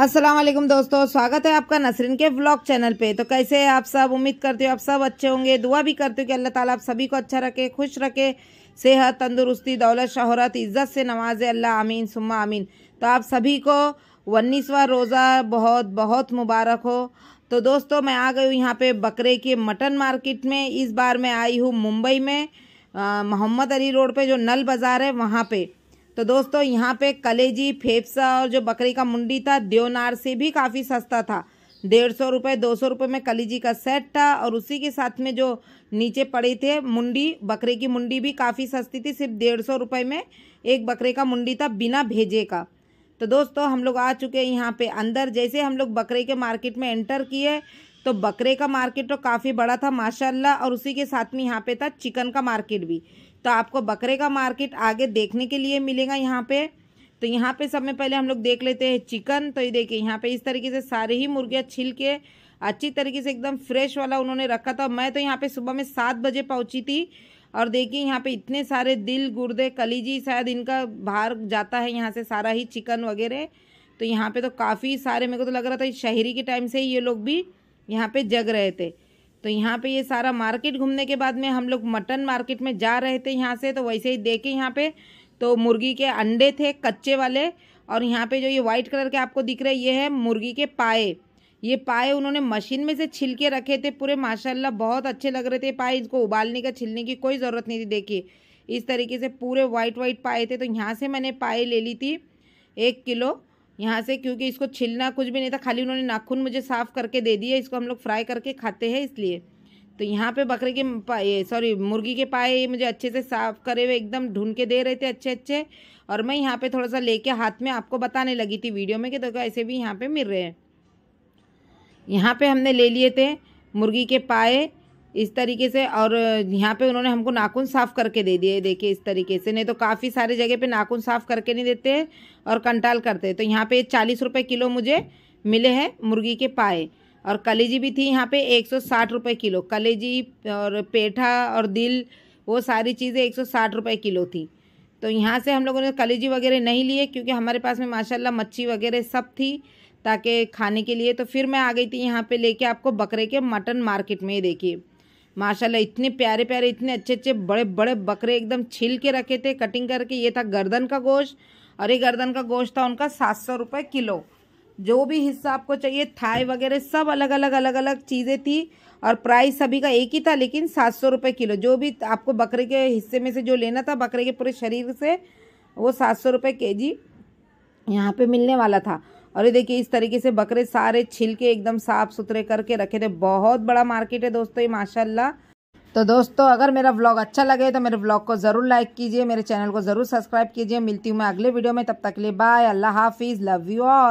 अस्सलाम वालेकुम दोस्तों स्वागत है आपका नसरीन के व्लॉग चैनल पे तो कैसे है आप सब उम्मीद करते हो आप सब अच्छे होंगे दुआ भी करते हो कि अल्लाह ताला आप सभी को अच्छा रखे खुश रखे सेहत तंदुरुस्ती दौलत शहरत इज़्ज़त से नवाजे अल्लाह आमीन सुम्मा आमीन तो आप सभी को उन्नीसवा रोज़ा बहुत बहुत मुबारक हो तो दोस्तों मैं आ गई हूँ यहाँ पर बकरे के मटन मार्केट में इस बार मैं आई हूँ मुंबई में मोहम्मद अली रोड पर जो नल बाज़ार है वहाँ पर तो दोस्तों यहाँ पे कलेजी फेफसा और जो बकरी का मुंडी था देवनार से भी काफ़ी सस्ता था डेढ़ सौ रुपये दो सौ रुपये में कलेजी का सेट था और उसी के साथ में जो नीचे पड़े थे मुंडी बकरे की मुंडी भी काफ़ी सस्ती थी सिर्फ डेढ़ सौ रुपये में एक बकरे का मुंडी था बिना भेजे का तो दोस्तों हम लोग आ चुके हैं यहाँ पे अंदर जैसे हम लोग बकरे के मार्केट में एंटर किए तो बकरे का मार्केट तो काफ़ी बड़ा था माशाला और उसी के साथ में यहाँ पे था चिकन का मार्केट भी तो आपको बकरे का मार्केट आगे देखने के लिए मिलेगा यहाँ पे तो यहाँ पे सब में पहले हम लोग देख लेते हैं चिकन तो ये देखिए यहाँ पे इस तरीके से सारे ही मुर्गियाँ छिल के अच्छी तरीके से एकदम फ्रेश वाला उन्होंने रखा था मैं तो यहाँ पे सुबह में सात बजे पहुँची थी और देखिए यहाँ पे इतने सारे दिल गुर्दे कलीजी शायद इनका बाहर जाता है यहाँ से सारा ही चिकन वगैरह तो यहाँ पर तो काफ़ी सारे मेरे को तो लग रहा था शहरी के टाइम से ही ये लोग भी यहाँ पर जग रहे थे तो यहाँ पे ये सारा मार्केट घूमने के बाद में हम लोग मटन मार्केट में जा रहे थे यहाँ से तो वैसे ही देखे यहाँ पे तो मुर्गी के अंडे थे कच्चे वाले और यहाँ पे जो ये वाइट कलर के आपको दिख रहे ये है मुर्गी के पाए ये पाए उन्होंने मशीन में से छिल के रखे थे पूरे माशाल्लाह बहुत अच्छे लग रहे थे पाए इसको उबालने का छिलने की कोई ज़रूरत नहीं थी देखिए इस तरीके से पूरे वाइट वाइट पाए थे तो यहाँ से मैंने पाए ले ली थी एक किलो यहाँ से क्योंकि इसको छिलना कुछ भी नहीं था खाली उन्होंने नाखून मुझे साफ़ करके दे दिया इसको हम लोग फ्राई करके खाते हैं इसलिए तो यहाँ पे बकरे के सॉरी मुर्गी के पाए मुझे अच्छे से साफ़ करे हुए एकदम ढूंढ के दे रहे थे अच्छे अच्छे और मैं यहाँ पे थोड़ा सा लेके हाथ में आपको बताने लगी थी वीडियो में कि देखो तो ऐसे भी यहाँ पे मिल रहे हैं यहाँ पे हमने ले लिए थे मुर्गी के पाए इस तरीके से और यहाँ पे उन्होंने हमको नाखून साफ़ करके दे दिए देखिए इस तरीके से नहीं तो काफ़ी सारे जगह पे नाखून साफ़ करके नहीं देते हैं और कंटाल करते हैं तो यहाँ पे चालीस रुपये किलो मुझे मिले हैं मुर्गी के पाए और कलेजी भी थी यहाँ पे एक सौ साठ रुपये किलो कलेजी और पेठा और दिल वो सारी चीज़ें एक सौ साठ रुपये किलो थी तो यहाँ से हम लोगों ने कलेजी वगैरह नहीं लिए क्योंकि हमारे पास में माशाला मच्छी वगैरह सब थी ताकि खाने के लिए तो फिर मैं आ गई थी यहाँ पे लेके आपको बकरे के मटन मार्केट में देखिए माशाल्लाह इतने प्यारे प्यारे इतने अच्छे अच्छे बड़े बड़े बकरे एकदम छील के रखे थे कटिंग करके ये था गर्दन का गोश्त और ये गर्दन का गोश्त था उनका सात सौ रुपये किलो जो भी हिस्सा आपको चाहिए थाई वगैरह सब अलग अलग अलग अलग चीज़ें थी और प्राइस सभी का एक ही था लेकिन सात सौ रुपये किलो जो भी आपको बकरे के हिस्से में से जो लेना था बकरे के पूरे शरीर से वो सात सौ रुपये के जी यहाँ पर मिलने वाला था और ये देखिए इस तरीके से बकरे सारे छिलके एकदम साफ सुथरे करके रखे थे बहुत बड़ा मार्केट है दोस्तों ये माशाल्लाह तो दोस्तों अगर मेरा व्लॉग अच्छा लगे तो मेरे व्लॉग को ज़रूर लाइक कीजिए मेरे चैनल को ज़रूर सब्सक्राइब कीजिए मिलती हूँ मैं अगले वीडियो में तब तक ले लिए बाय अल्लाह हाफिज़ लव यू ऑल